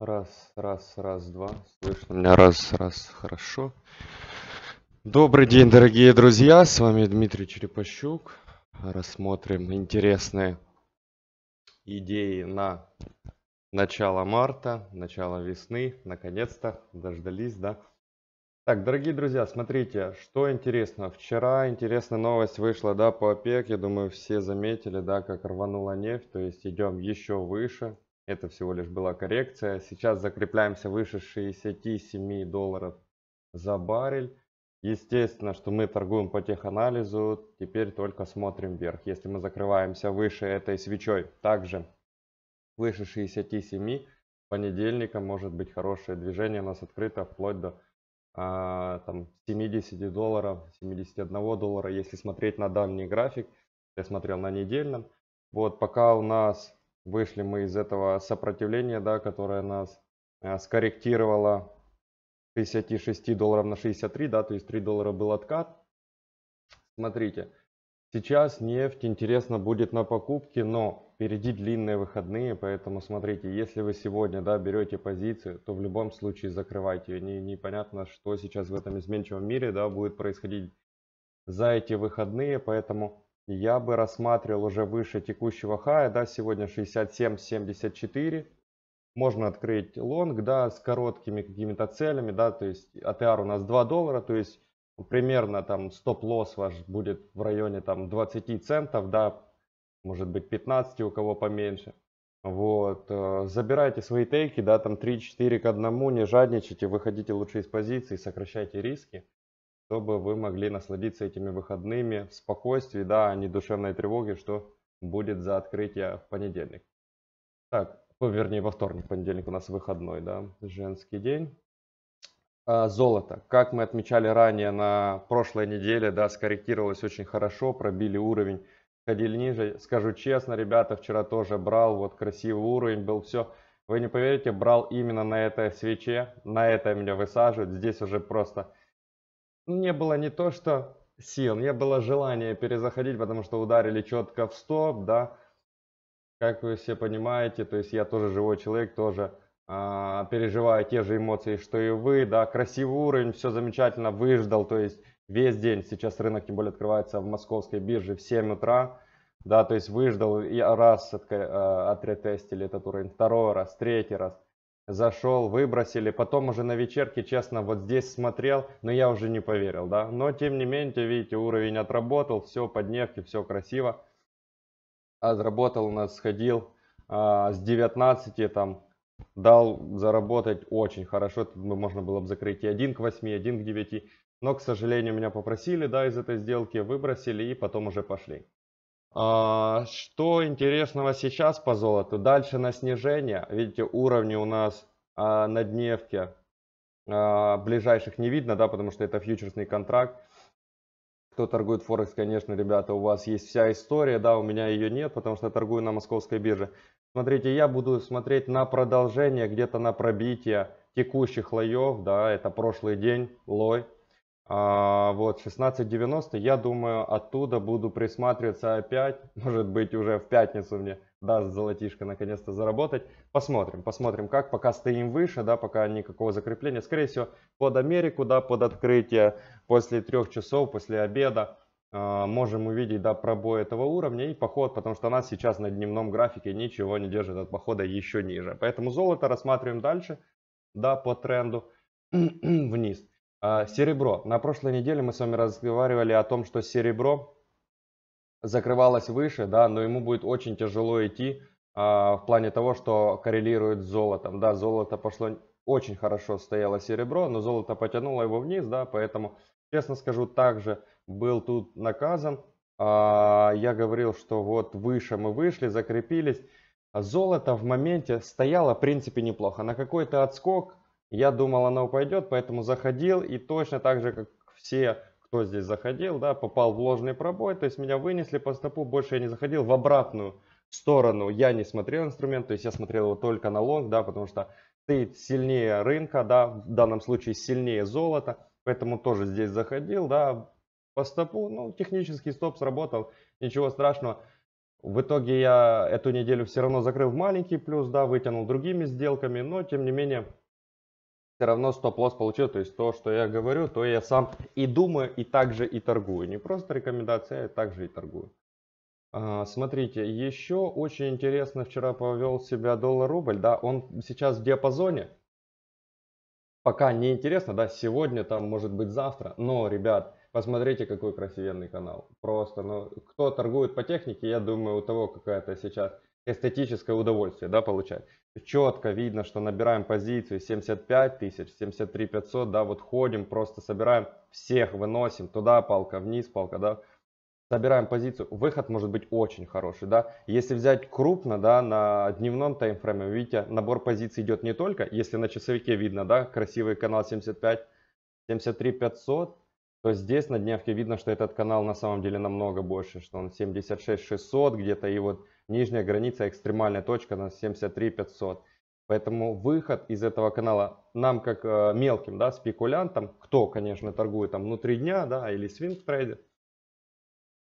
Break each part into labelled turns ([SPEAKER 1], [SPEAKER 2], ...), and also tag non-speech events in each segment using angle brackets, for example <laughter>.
[SPEAKER 1] Раз, раз, раз, два. Слышно меня раз, раз, хорошо. Добрый день, дорогие друзья. С вами Дмитрий Черепощук. Рассмотрим интересные идеи на начало марта, начало весны. Наконец-то дождались, да? Так, дорогие друзья, смотрите, что интересно. Вчера интересная новость вышла, да, по ОПЕК. Я думаю, все заметили, да, как рванула нефть. То есть идем еще выше. Это всего лишь была коррекция. Сейчас закрепляемся выше 67 долларов за баррель. Естественно, что мы торгуем по теханализу, теперь только смотрим вверх. Если мы закрываемся выше этой свечой, также выше 67, понедельника может быть хорошее движение, у нас открыто вплоть до а, там, 70 долларов, 71 доллара, если смотреть на дальний график, я смотрел на недельном. Вот пока у нас вышли мы из этого сопротивления, да, которое нас э, скорректировало 56 долларов на 63, да, то есть 3 доллара был откат. Смотрите, сейчас нефть интересно будет на покупке, но впереди длинные выходные, поэтому смотрите, если вы сегодня, да, берете позицию, то в любом случае закрывайте ее. Не, непонятно, что сейчас в этом изменчивом мире, да, будет происходить за эти выходные, поэтому я бы рассматривал уже выше текущего хая, да, сегодня 67.74. Можно открыть лонг, да, с короткими какими-то целями, да, то есть АТР у нас 2 доллара, то есть примерно там стоп-лосс ваш будет в районе там 20 центов, да, может быть 15 у кого поменьше. Вот, э, забирайте свои тейки, да, там 3-4 к 1, не жадничайте, выходите лучше из позиции, сокращайте риски чтобы вы могли насладиться этими выходными в спокойствии, да, а не душевной тревоги, что будет за открытие в понедельник. Так, вернее, во вторник, понедельник у нас выходной, да, женский день. А, золото. Как мы отмечали ранее на прошлой неделе, да, скорректировалось очень хорошо, пробили уровень, ходили ниже. Скажу честно, ребята, вчера тоже брал, вот красивый уровень был, все. Вы не поверите, брал именно на этой свече, на это меня высаживают. Здесь уже просто не было не то что сил, не было желания перезаходить, потому что ударили четко в стоп, да. Как вы все понимаете, то есть я тоже живой человек, тоже э, переживаю те же эмоции, что и вы, да. Красивый уровень, все замечательно, выждал, то есть весь день. Сейчас рынок, тем более, открывается в московской бирже в 7 утра, да, то есть выждал, и раз э, э отретестили этот уровень, второй раз, третий раз – зашел, выбросили. Потом уже на вечерке, честно, вот здесь смотрел, но я уже не поверил, да. Но тем не менее, видите, уровень отработал, все под нефтью, все красиво. Отработал у нас, сходил а, с 19, там, дал заработать очень хорошо. Тут можно было бы закрыть и 1 к 8, и 1 к 9. Но, к сожалению, меня попросили, да, из этой сделки выбросили и потом уже пошли. А, что интересного сейчас по золоту? Дальше на снижение. Видите, уровни у нас а, на дневке а, ближайших не видно, да, потому что это фьючерсный контракт. Кто торгует Форекс, конечно, ребята, у вас есть вся история, да, у меня ее нет, потому что я торгую на московской бирже. Смотрите, я буду смотреть на продолжение, где-то на пробитие текущих лоев, да, это прошлый день, лой, а, вот 16.90, я думаю, оттуда буду присматриваться опять. <laughs> Может быть, уже в пятницу мне даст золотишко наконец-то заработать. Посмотрим, посмотрим как. Пока стоим выше, да, пока никакого закрепления. Скорее всего, под Америку, да, под открытие после трех часов, после обеда а, можем увидеть, да, пробой этого уровня и поход, потому что нас сейчас на дневном графике ничего не держит от похода еще ниже. Поэтому золото рассматриваем дальше, да, по тренду <clears throat> вниз. А, серебро. На прошлой неделе мы с вами разговаривали о том, что серебро закрывалось выше, да, но ему будет очень тяжело идти а, в плане того, что коррелирует с золотом. Да, золото пошло очень хорошо, стояло серебро, но золото потянуло его вниз, да, поэтому, честно скажу, также был тут наказан. А, я говорил, что вот выше мы вышли, закрепились. А золото в моменте стояло, в принципе, неплохо. На какой-то отскок я думал, она упадет, поэтому заходил и точно так же, как все, кто здесь заходил, да, попал в ложный пробой, то есть меня вынесли по стопу, больше я не заходил в обратную сторону. Я не смотрел инструмент, то есть я смотрел его только на лонг, да, потому что стоит сильнее рынка, да, в данном случае сильнее золота, поэтому тоже здесь заходил, да, по стопу, ну, технический стоп сработал, ничего страшного. В итоге я эту неделю все равно закрыл маленький плюс, да, вытянул другими сделками, но тем не менее все равно стоп-лосс получил, то есть то, что я говорю, то я сам и думаю, и также и торгую. Не просто рекомендация, а также и торгую. А, смотрите, еще очень интересно вчера повел себя доллар-рубль, да, он сейчас в диапазоне, пока не интересно, да, сегодня, там, может быть, завтра, но, ребят, посмотрите, какой красивенный канал, просто, ну, кто торгует по технике, я думаю, у того какая-то сейчас эстетическое удовольствие да, получать. Четко видно, что набираем позицию 75 тысяч, 73 500, да, вот ходим, просто собираем, всех выносим, туда палка, вниз палка, да, собираем позицию, выход может быть очень хороший, да. Если взять крупно, да, на дневном таймфрейме, вы видите, набор позиций идет не только, если на часовике видно, да, красивый канал 75, 73 500, то здесь на дневке видно, что этот канал на самом деле намного больше, что он 76 600 где-то и вот нижняя граница, экстремальная точка на 73 500. Поэтому выход из этого канала нам как э, мелким да, спекулянтам, кто, конечно, торгует там внутри дня да, или свинг трейде,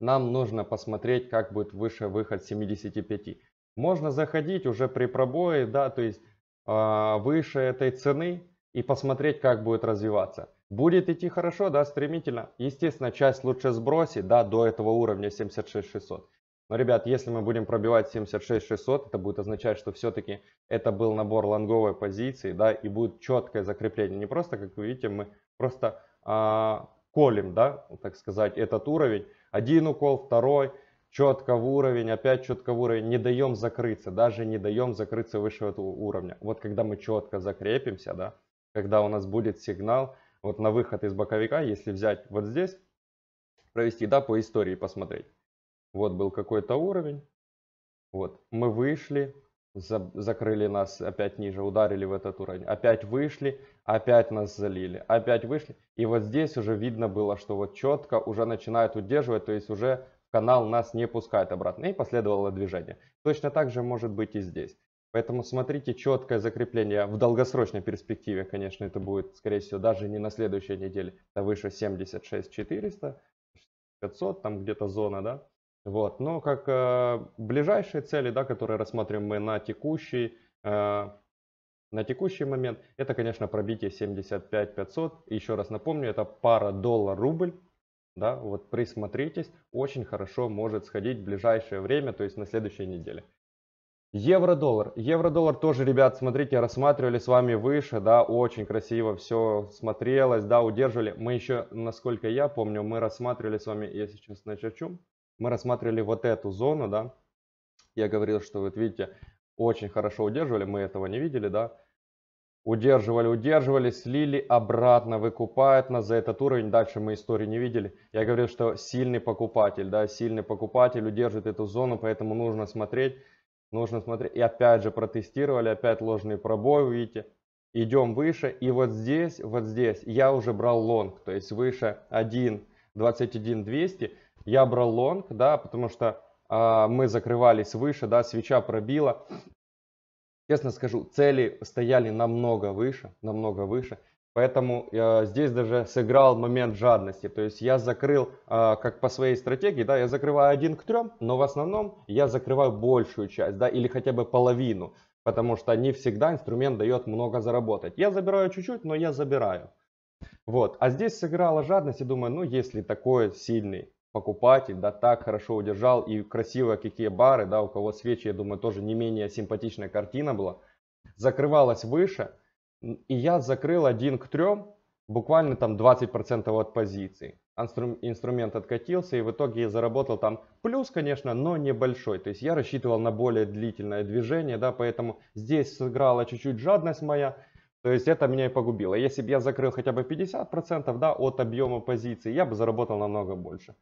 [SPEAKER 1] нам нужно посмотреть, как будет выше выход 75. Можно заходить уже при пробое, да, то есть э, выше этой цены и посмотреть, как будет развиваться. Будет идти хорошо, да, стремительно. Естественно, часть лучше сбросить, да, до этого уровня 76600. Но, ребят, если мы будем пробивать 76600, это будет означать, что все-таки это был набор лонговой позиции, да, и будет четкое закрепление. Не просто, как вы видите, мы просто а, колем, да, так сказать, этот уровень. Один укол, второй, четко в уровень, опять четко в уровень. Не даем закрыться, даже не даем закрыться выше этого уровня. Вот когда мы четко закрепимся, да, когда у нас будет сигнал, вот на выход из боковика, если взять вот здесь, провести, да, по истории посмотреть. Вот был какой-то уровень. Вот, мы вышли, за, закрыли нас опять ниже, ударили в этот уровень. Опять вышли, опять нас залили, опять вышли. И вот здесь уже видно было, что вот четко уже начинает удерживать, то есть уже канал нас не пускает обратно. И последовало движение. Точно так же может быть и здесь. Поэтому смотрите четкое закрепление. В долгосрочной перспективе, конечно, это будет, скорее всего, даже не на следующей неделе. Это выше 76 400, 500, там где-то зона, да. Вот. Но как э, ближайшие цели, да, которые рассматриваем мы на текущий, э, на текущий момент, это, конечно, пробитие 75 500. И еще раз напомню, это пара доллар-рубль. Да, вот присмотритесь, очень хорошо может сходить в ближайшее время, то есть на следующей неделе. Евро-доллар. Евро-доллар тоже, ребят, смотрите, рассматривали с вами выше, да, очень красиво все смотрелось, да, удерживали. Мы еще, насколько я помню, мы рассматривали с вами, я сейчас начерчу, мы рассматривали вот эту зону, да, я говорил, что вот видите, очень хорошо удерживали, мы этого не видели, да, удерживали, удерживали, слили, обратно выкупает нас за этот уровень, дальше мы истории не видели, я говорил, что сильный покупатель, да, сильный покупатель удерживает эту зону, поэтому нужно смотреть, нужно смотреть, и опять же протестировали, опять ложный пробой, видите, идем выше, и вот здесь, вот здесь я уже брал лонг, то есть выше 1, 21 200, я брал лонг, да, потому что э, мы закрывались выше, да, свеча пробила. Честно скажу, цели стояли намного выше, намного выше. Поэтому э, здесь даже сыграл момент жадности. То есть я закрыл, а, как по своей стратегии, да, я закрываю один к трем, но в основном я закрываю большую часть, да, или хотя бы половину. Потому что не всегда инструмент дает много заработать. Я забираю чуть-чуть, но я забираю. Вот. А здесь сыграла жадность и думаю, ну если такой сильный покупатель, да, так хорошо удержал, и красиво какие бары, да, у кого свечи, я думаю, тоже не менее симпатичная картина была, закрывалась выше, и я закрыл один к трем, буквально там 20% от позиции. Инструмент откатился, и в итоге я заработал там плюс, конечно, но небольшой. То есть я рассчитывал на более длительное движение, да, поэтому здесь сыграла чуть-чуть жадность моя, то есть это меня и погубило. Если бы я закрыл хотя бы 50% да, от объема позиции, я бы заработал намного больше.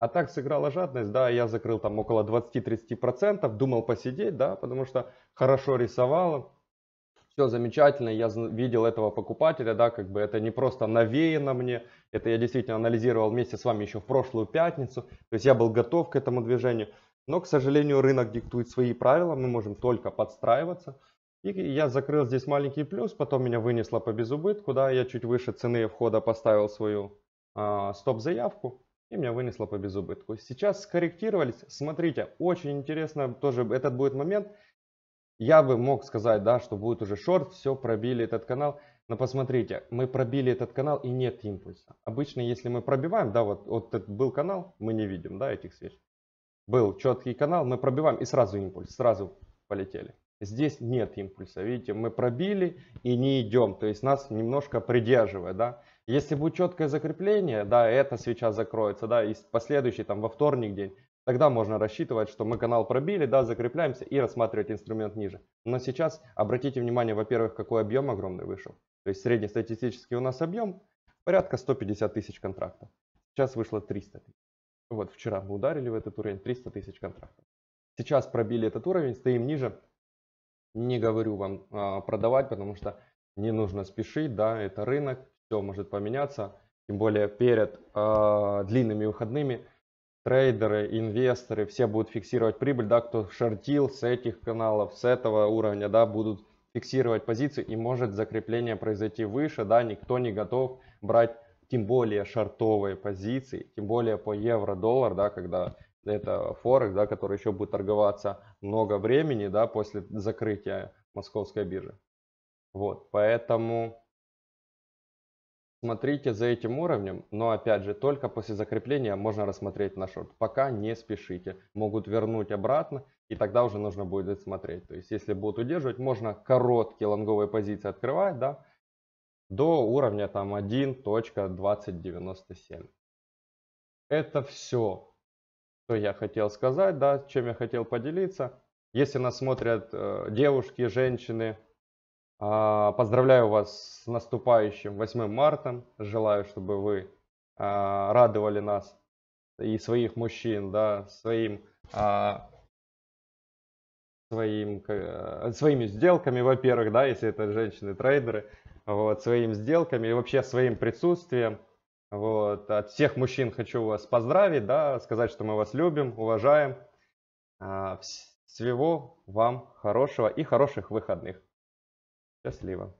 [SPEAKER 1] А так сыграла жадность, да, я закрыл там около 20-30%, думал посидеть, да, потому что хорошо рисовала, все замечательно, я видел этого покупателя, да, как бы это не просто навеяно мне, это я действительно анализировал вместе с вами еще в прошлую пятницу, то есть я был готов к этому движению, но, к сожалению, рынок диктует свои правила, мы можем только подстраиваться, и я закрыл здесь маленький плюс, потом меня вынесло по безубытку, да, я чуть выше цены входа поставил свою а, стоп-заявку, и меня вынесло по безубытку. Сейчас скорректировались, смотрите, очень интересно тоже этот будет момент. Я бы мог сказать, да, что будет уже шорт, все, пробили этот канал. Но посмотрите, мы пробили этот канал и нет импульса. Обычно, если мы пробиваем, да, вот, вот этот был канал, мы не видим, да, этих свеч. Был четкий канал, мы пробиваем и сразу импульс, сразу полетели. Здесь нет импульса, видите, мы пробили и не идем, то есть нас немножко придерживает, да. Если будет четкое закрепление, да, эта свеча закроется, да, и последующий там во вторник день, тогда можно рассчитывать, что мы канал пробили, да, закрепляемся и рассматривать инструмент ниже. Но сейчас обратите внимание, во-первых, какой объем огромный вышел. То есть среднестатистический у нас объем порядка 150 тысяч контрактов. Сейчас вышло 300 тысяч. Вот вчера мы ударили в этот уровень 300 тысяч контрактов. Сейчас пробили этот уровень, стоим ниже. Не говорю вам а, продавать, потому что не нужно спешить, да, это рынок, все может поменяться. Тем более перед э, длинными выходными трейдеры, инвесторы, все будут фиксировать прибыль, да, кто шортил с этих каналов, с этого уровня, да, будут фиксировать позиции и может закрепление произойти выше, да, никто не готов брать тем более шортовые позиции, тем более по евро-доллар, да, когда это форекс, да, который еще будет торговаться много времени, да, после закрытия московской биржи. Вот, поэтому Смотрите за этим уровнем, но опять же, только после закрепления можно рассмотреть на шорт. Пока не спешите, могут вернуть обратно, и тогда уже нужно будет смотреть. То есть, если будут удерживать, можно короткие лонговые позиции открывать, да, до уровня там 1.2097. Это все, что я хотел сказать, да, чем я хотел поделиться. Если нас смотрят э, девушки, женщины, а, поздравляю вас с наступающим 8 марта. Желаю, чтобы вы а, радовали нас и своих мужчин, да, своим, а, своим, э, своими сделками, во-первых, да, если это женщины-трейдеры, вот, своими сделками и вообще своим присутствием. Вот. От всех мужчин хочу вас поздравить, да, сказать, что мы вас любим, уважаем. Всего вам хорошего и хороших выходных щасливо